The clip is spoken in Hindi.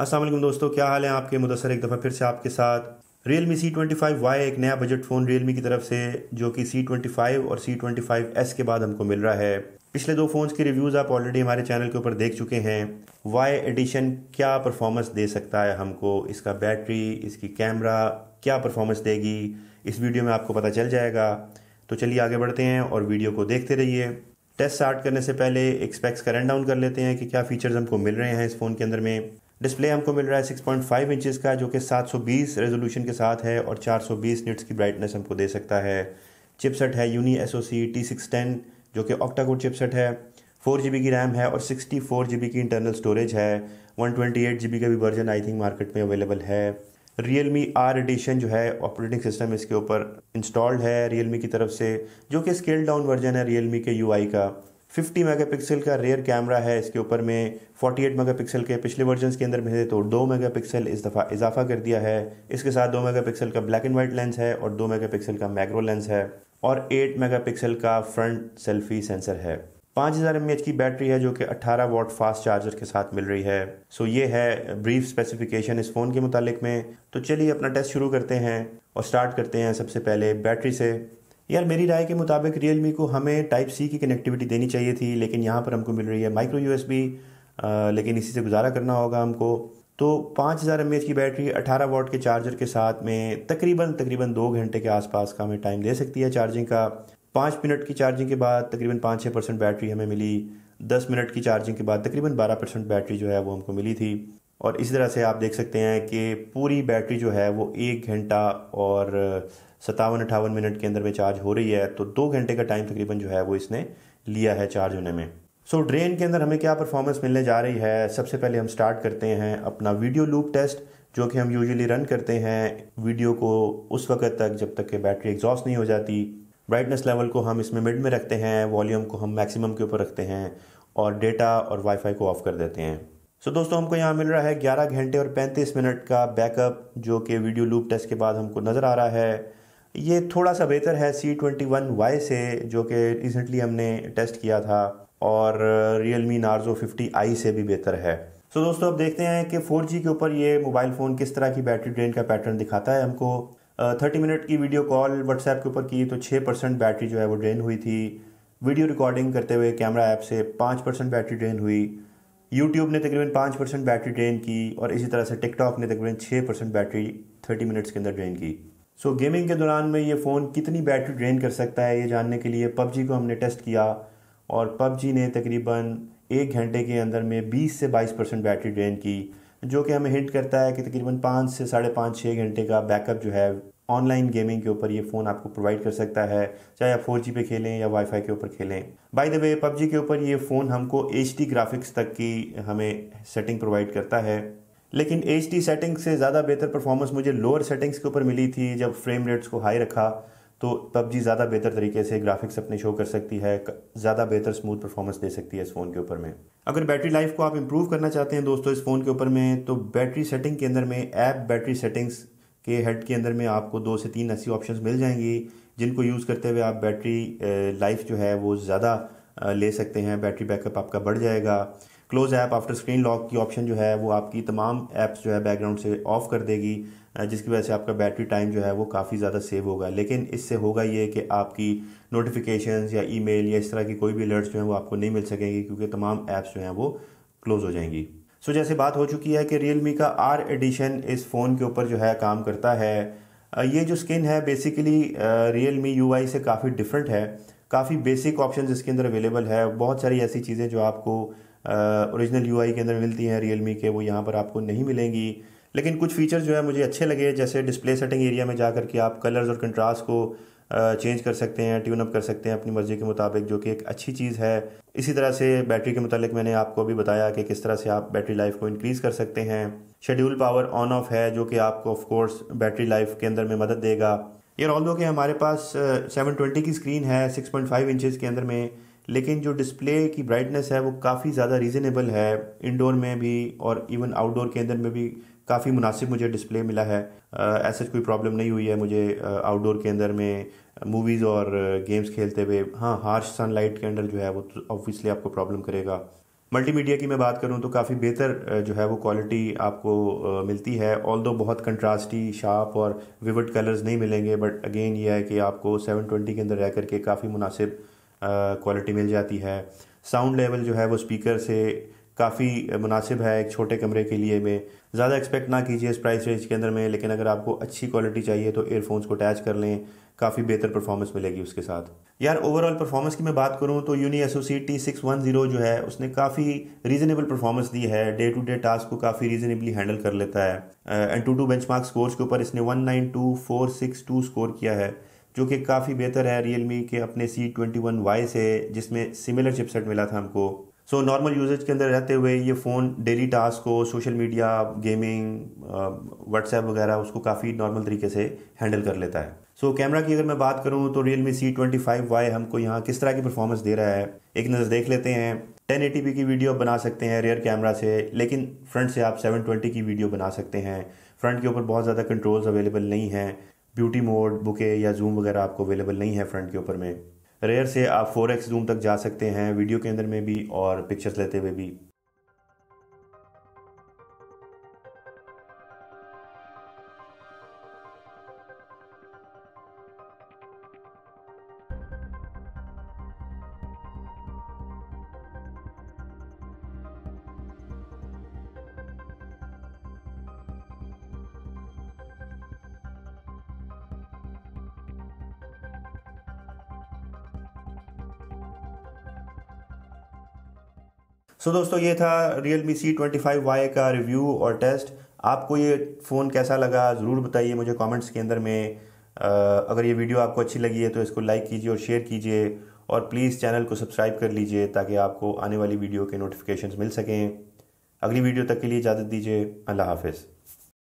असल दोस्तों क्या हाल है आपके मुदसर एक दफ़ा फिर से आपके साथ Realme C twenty five Y एक नया बजट फ़ोन रियल मी की तरफ से जो कि सी ट्वेंटी फाइव और सी ट्वेंटी फाइव एस के बाद हमको मिल रहा है पिछले दो फ़ोन्स के रिव्यूज़ आप ऑलरेडी हमारे चैनल के ऊपर देख चुके हैं वाई एडिशन क्या परफॉर्मेंस दे सकता है हमको इसका बैटरी इसकी कैमरा क्या परफॉर्मेंस देगी इस वीडियो में आपको पता चल जाएगा तो चलिए आगे बढ़ते हैं और वीडियो को देखते रहिए टेस्ट स्टार्ट करने से पहले एक स्पेक्स का रन डाउन कर लेते हैं कि क्या फीचर्स हमको मिल रहे हैं इस फ़ोन के अंदर में डिस्प्ले हमको मिल रहा है 6.5 इंचेस का जो कि 720 रेजोल्यूशन के साथ है और 420 निट्स की ब्राइटनेस हमको दे सकता है चिपसेट है Unisoc T six ten जो कि ऑक्टाकोड चिपसेट है फोर जी बी की रैम है और सिक्सटी फोर जी बी की इंटरनल स्टोरेज है one twenty eight G B का भी वर्जन आई थिंक मार्केट में अवेलेबल है रियल मी आर एडिशन जो है ऑपरेटिंग सिस्टम इसके ऊपर इंस्टॉल्ड है रियल मी की तरफ से जो कि स्केल डाउन वर्जन है रियल मी के यू आई का 50 मेगापिक्सल का रेयर कैमरा है इसके ऊपर में 48 मेगापिक्सल के पिछले वर्जन के अंदर में थे तो 2 मेगापिक्सल इस दफ़ा इजाफा कर दिया है इसके साथ 2 मेगापिक्सल का ब्लैक एंड वाइट लेंस है और 2 मेगापिक्सल का मैक्रो लेंस है और 8 मेगापिक्सल का फ्रंट सेल्फी सेंसर है 5000 हज़ार की बैटरी है जो कि 18 वॉट फास्ट चार्जर के साथ मिल रही है सो ये है ब्रीफ स्पेसिफिकेशन इस फ़ोन के मुतालिक में तो चलिए अपना टेस्ट शुरू करते हैं और स्टार्ट करते हैं सबसे पहले बैटरी से यार मेरी राय के मुताबिक रियल को हमें टाइप सी की कनेक्टिविटी देनी चाहिए थी लेकिन यहाँ पर हमको मिल रही है माइक्रो यू लेकिन इसी से गुजारा करना होगा हमको तो पाँच हज़ार एम की बैटरी अठारह वॉट के चार्जर के साथ में तकरीबन तकरीबन दो घंटे के आसपास का हमें टाइम दे सकती है चार्जिंग का पाँच मिनट की चार्जिंग के बाद तकरीबन पाँच छः परसेंट बैटरी हमें मिली दस मिनट की चार्जिंग के बाद तकरीबन बारह परसेंट बैटरी जो है वो हमको मिली थी और इसी तरह से आप देख सकते हैं कि पूरी बैटरी जो है वो एक घंटा और सतावन अठावन मिनट के अंदर में चार्ज हो रही है तो दो घंटे का टाइम तकरीबन जो है वो इसने लिया है चार्ज होने में सो so, ड्रेन के अंदर हमें क्या परफॉर्मेंस मिलने जा रही है सबसे पहले हम स्टार्ट करते हैं अपना वीडियो लूप टेस्ट जो कि हम यूजुअली रन करते हैं वीडियो को उस वक्त तक जब तक कि बैटरी एग्जॉस्ट नहीं हो जाती ब्राइटनेस लेवल को हम इसमें मिड में रखते हैं वॉल्यूम को हम मैक्सिमम के ऊपर रखते हैं और डेटा और वाईफाई को ऑफ कर देते हैं सो so, दोस्तों हमको यहाँ मिल रहा है 11 घंटे और 35 मिनट का बैकअप जो कि वीडियो लूप टेस्ट के बाद हमको नज़र आ रहा है ये थोड़ा सा बेहतर है सी ट्वेंटी वन वाई से जो कि रिसेंटली हमने टेस्ट किया था और Realme Narzo fifty I से भी बेहतर है सो so, दोस्तों अब देखते हैं कि 4G के ऊपर ये मोबाइल फ़ोन किस तरह की बैटरी ड्रेन का पैटर्न दिखाता है हमको थर्टी मिनट की वीडियो कॉल व्हाट्सएप के ऊपर की तो छः परसेंट बैटरी जो है वो ड्रेन हुई थी वीडियो रिकॉर्डिंग करते हुए कैमरा ऐप से पाँच परसेंट बैटरी ड्रेन हुई यूट्यूब ने तकरीबन पाँच परसेंट बैटरी ड्रेन की और इसी तरह से टिकटॉक ने तकरीबन छः परसेंट बैटरी थर्टी मिनट्स के अंदर ड्रेन की सो so, गेमिंग के दौरान में ये फ़ोन कितनी बैटरी ड्रेन कर सकता है ये जानने के लिए पबजी को हमने टेस्ट किया और पबजी ने तकरीबन एक घंटे के अंदर में बीस से बाईस परसेंट बैटरी ड्रेन की जो कि हमें हिट करता है कि तकरीबन पाँच से साढ़े पाँच छः घंटे का बैकअप जो है ऑनलाइन गेमिंग के ऊपर ये फ़ोन आपको प्रोवाइड कर सकता है चाहे आप फोर पे खेलें या वाईफाई के ऊपर खेलें बाय द वे पबजी के ऊपर ये फ़ोन हमको एच ग्राफिक्स तक की हमें सेटिंग प्रोवाइड करता है लेकिन एच सेटिंग से ज़्यादा बेहतर परफॉर्मेंस मुझे लोअर सेटिंग्स के ऊपर मिली थी जब फ्रेम रेट्स को हाई रखा तो पबजी ज़्यादा बेहतर तरीके से ग्राफिक्स अपने शो कर सकती है ज़्यादा बेहतर स्मूथ परफॉर्मेंस दे सकती है इस फ़ोन के ऊपर में अगर बैटरी लाइफ को आप इम्प्रूव करना चाहते हैं दोस्तों इस फ़ोन के ऊपर में तो बैटरी सेटिंग के अंदर में ऐप बैटरी सेटिंग्स के हेड के अंदर में आपको दो से तीन ऐसी ऑप्शंस मिल जाएंगी जिनको यूज़ करते हुए आप बैटरी लाइफ जो है वो ज़्यादा ले सकते हैं बैटरी बैकअप आपका बढ़ जाएगा close app after screen lock की ऑप्शन जो है वो आपकी तमाम ऐप्स जो है बैकग्राउंड से ऑफ कर देगी जिसकी वजह से आपका बैटरी टाइम जो है वो काफ़ी ज़्यादा सेव होगा लेकिन इससे होगा ये कि आपकी नोटिफिकेशंस या ईमेल या इस तरह की कोई भी अलर्ट्स जो हैं वो आपको नहीं मिल सकेंगी क्योंकि तमाम ऐप्स जो हैं वो क्लोज़ हो जाएंगी सो so, जैसे बात हो चुकी है कि रियल मी का आर एडिशन इस फ़ोन के ऊपर जो है काम करता है ये जो स्किन है बेसिकली रियल मी यू से काफ़ी डिफरेंट है काफ़ी बेसिक ऑप्शन इसके अंदर अवेलेबल है बहुत सारी ऐसी चीज़ें जो आपको ओरिजिनल यू के अंदर मिलती हैं रियल मी के वो यहाँ पर आपको नहीं मिलेंगी लेकिन कुछ फीचर्स जो है मुझे अच्छे लगे जैसे डिस्प्ले सेटिंग एरिया में जा कर के आप कलर्स और कंट्रास्ट को चेंज कर सकते हैं ट्यून अप कर सकते हैं अपनी मर्ज़ी के मुताबिक जो कि एक अच्छी चीज़ है इसी तरह से बैटरी के मतलब मैंने आपको अभी बताया कि किस तरह से आप बैटरी लाइफ को इंक्रीज़ कर सकते हैं शेड्यूल पावर ऑन ऑफ है जो कि आपको ऑफ कोर्स बैटरी लाइफ के अंदर में मदद देगा ये ऑल दो कि हमारे पास ट्वेंटी की स्क्रीन है सिक्स पॉइंट के अंदर में लेकिन जो डिस्प्ले की ब्राइटनेस है वो काफ़ी ज़्यादा रीज़नेबल है इनडोर में भी और इवन आउटडोर के अंदर में भी काफ़ी मुनासिब मुझे डिस्प्ले मिला है ऐसे कोई प्रॉब्लम नहीं हुई है मुझे आउटडोर के अंदर में मूवीज़ और गेम्स खेलते हुए हाँ हार्श सनलाइट के अंदर जो है वो ऑब्वियसली तो आपको प्रॉब्लम करेगा मल्टीमीडिया की मैं बात करूँ तो काफ़ी बेहतर जो है वो क्वालिटी आपको मिलती है ऑल दो बहुत कंट्रास्टी शार्प और विविड कलर्स नहीं मिलेंगे बट अगेन ये है कि आपको 720 के अंदर रह करके काफ़ी मुनासिब क्वालिटी मिल जाती है साउंड लेवल जो है वो स्पीकर से काफ़ी मुनासिब है एक छोटे कमरे के लिए में ज़्यादा एक्सपेक्ट ना कीजिए इस प्राइस रेंज के अंदर में लेकिन अगर आपको अच्छी क्वालिटी चाहिए तो एयरफोन्स को अटैच कर लें काफ़ी बेहतर परफॉर्मेंस मिलेगी उसके साथ यार ओवरऑल परफॉर्मेंस की मैं बात करूँ तो Unisoc T six one zero जो है उसने काफ़ी रीजनेबल परफॉर्मेंस दी है डे टू डे टास्क को काफ़ी रीजनेबली हैंडल कर लेता है AnTuTu benchmark scores के ऊपर इसने one nine two four six two score किया है जो कि काफ़ी बेहतर है रियलमी के अपने सी ट्वेंटी वन वाई से जिसमें सिमिलर चिपसेट मिला था हमको सो नॉर्मल यूजेज के अंदर रहते हुए ये फ़ोन डेली टास्क को सोशल मीडिया गेमिंग व्हाट्सएप वगैरह उसको काफ़ी नॉर्मल तरीके से हैंडल कर लेता है सो so, कैमरा की अगर मैं बात करूँ तो Realme C twenty five Y हमको यहाँ किस तरह की परफॉर्मेंस दे रहा है एक नज़र देख लेते हैं टेन एटी पी की वीडियो बना सकते हैं रेयर कैमरा से लेकिन फ्रंट से आप सेवन ट्वेंटी की वीडियो बना सकते हैं फ्रंट के ऊपर बहुत ज़्यादा कंट्रोल्स अवेलेबल नहीं हैं ब्यूटी मोड बुके या जूम वगैरह आपको अवेलेबल नहीं है फ्रंट के ऊपर में रेयर से आप फोर एक्स जूम तक जा सकते हैं वीडियो के अंदर में भी और पिक्चर्स लेते हुए भी सो so, दोस्तों ये था Realme C twenty five Y का रिव्यू और टेस्ट आपको ये फ़ोन कैसा लगा ज़रूर बताइए मुझे कमेंट्स के अंदर में आ, अगर ये वीडियो आपको अच्छी लगी है तो इसको लाइक कीजिए और शेयर कीजिए और प्लीज़ चैनल को सब्सक्राइब कर लीजिए ताकि आपको आने वाली वीडियो के नोटिफिकेशन मिल सकें अगली वीडियो तक के लिए इजाज़त दीजिए अल्लाह हाफिज़